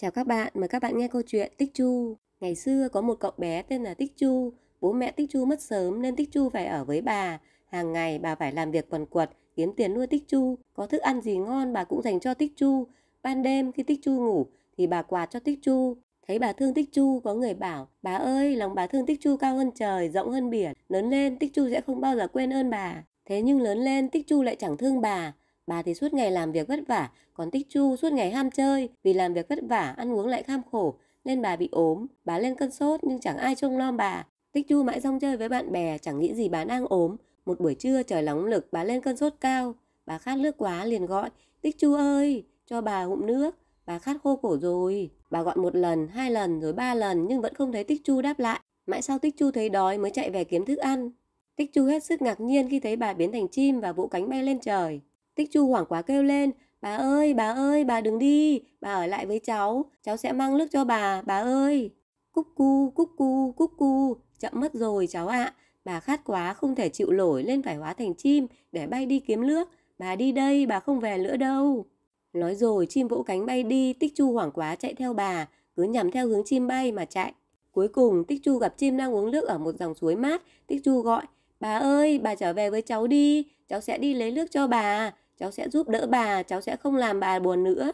Chào các bạn, mời các bạn nghe câu chuyện Tích Chu. Ngày xưa có một cậu bé tên là Tích Chu, bố mẹ Tích Chu mất sớm nên Tích Chu phải ở với bà. Hàng ngày bà phải làm việc quần quật, kiếm tiền nuôi Tích Chu, có thức ăn gì ngon bà cũng dành cho Tích Chu. Ban đêm khi Tích Chu ngủ thì bà quạt cho Tích Chu. Thấy bà thương Tích Chu, có người bảo, bà ơi, lòng bà thương Tích Chu cao hơn trời, rộng hơn biển, lớn lên Tích Chu sẽ không bao giờ quên ơn bà. Thế nhưng lớn lên Tích Chu lại chẳng thương bà, Bà thì suốt ngày làm việc vất vả, còn Tích Chu suốt ngày ham chơi, vì làm việc vất vả, ăn uống lại kham khổ, nên bà bị ốm, bà lên cơn sốt nhưng chẳng ai trông lo bà. Tích Chu mãi rong chơi với bạn bè, chẳng nghĩ gì bà đang ốm. Một buổi trưa trời nóng lực, bà lên cơn sốt cao. Bà khát nước quá liền gọi, Tích Chu ơi, cho bà hụm nước, bà khát khô cổ rồi. Bà gọi một lần, hai lần rồi ba lần nhưng vẫn không thấy Tích Chu đáp lại. Mãi sau Tích Chu thấy đói mới chạy về kiếm thức ăn. Tích Chu hết sức ngạc nhiên khi thấy bà biến thành chim và vỗ cánh bay lên trời. Tích Chu hoảng quá kêu lên, bà ơi, bà ơi, bà đừng đi, bà ở lại với cháu, cháu sẽ mang nước cho bà, bà ơi. Cúc cu, cúc cu, cúc cu, chậm mất rồi cháu ạ, à. bà khát quá không thể chịu nổi lên phải hóa thành chim để bay đi kiếm nước, bà đi đây, bà không về nữa đâu. Nói rồi chim vỗ cánh bay đi, Tích Chu hoảng quá chạy theo bà, cứ nhằm theo hướng chim bay mà chạy. Cuối cùng Tích Chu gặp chim đang uống nước ở một dòng suối mát, Tích Chu gọi, bà ơi, bà trở về với cháu đi, cháu sẽ đi lấy nước cho bà, cháu sẽ giúp đỡ bà, cháu sẽ không làm bà buồn nữa.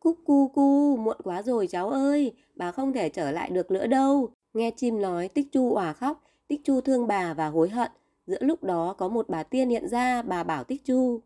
Cúc cu cu, muộn quá rồi cháu ơi, bà không thể trở lại được nữa đâu. Nghe chim nói, Tích Chu òa khóc, Tích Chu thương bà và hối hận. Giữa lúc đó có một bà tiên hiện ra, bà bảo Tích Chu.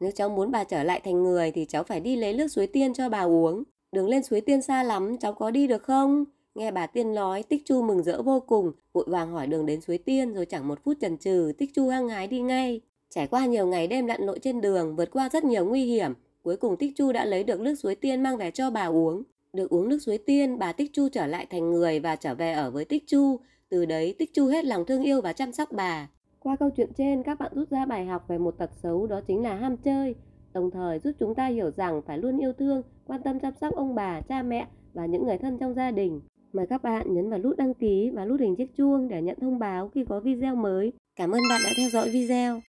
Nếu cháu muốn bà trở lại thành người thì cháu phải đi lấy nước suối tiên cho bà uống. Đường lên suối tiên xa lắm, cháu có đi được không? Nghe bà tiên nói, Tích Chu mừng rỡ vô cùng, vội vàng hỏi đường đến suối tiên rồi chẳng một phút chần chừ, Tích Chu hăng hái đi ngay. Trải qua nhiều ngày đêm lặn lội trên đường, vượt qua rất nhiều nguy hiểm, cuối cùng Tích Chu đã lấy được nước suối tiên mang về cho bà uống. Được uống nước suối tiên, bà Tích Chu trở lại thành người và trở về ở với Tích Chu. Từ đấy, Tích Chu hết lòng thương yêu và chăm sóc bà. Qua câu chuyện trên, các bạn rút ra bài học về một tật xấu đó chính là ham chơi, đồng thời giúp chúng ta hiểu rằng phải luôn yêu thương, quan tâm chăm sóc ông bà, cha mẹ và những người thân trong gia đình. Mời các bạn nhấn vào nút đăng ký và nút hình chiếc chuông để nhận thông báo khi có video mới. Cảm ơn bạn đã theo dõi video.